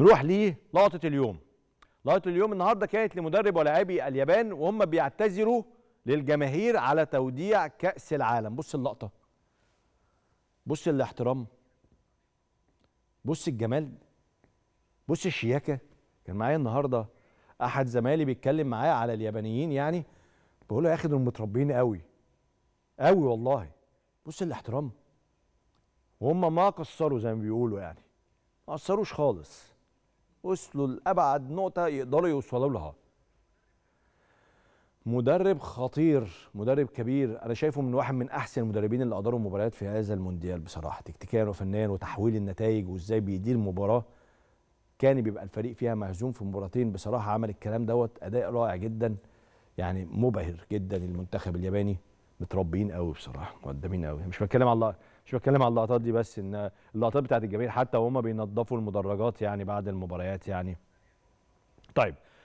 نروح للقطه اليوم لقطه اليوم النهارده كانت لمدرب ولاعبي اليابان وهم بيعتذروا للجماهير على توديع كاس العالم بص اللقطه بص الاحترام بص الجمال بص الشياكه كان معايا النهارده احد زمايلي بيتكلم معايا على اليابانيين يعني بقول له يا اخي دول متربيين قوي قوي والله بص الاحترام وهم ما قصروا زي ما بيقولوا يعني ما قصروش خالص وصلوا لابعد نقطه يقدروا يوصلوا لها مدرب خطير مدرب كبير انا شايفه من واحد من احسن المدربين اللي اداروا مباريات في هذا المونديال بصراحه تكتيكيا وفنيا وتحويل النتائج وازاي بيدير المباراه كان بيبقى الفريق فيها مهزوم في مباراتين بصراحه عمل الكلام دوت اداء رائع جدا يعني مبهر جدا المنتخب الياباني متربيين قوي بصراحه مقدمين قوي مش بتكلم على مش بتكلم على اللقطات دي بس ان اللقطات بتاعت الجماهير حتى وهم بينظفوا المدرجات يعني بعد المباريات يعني طيب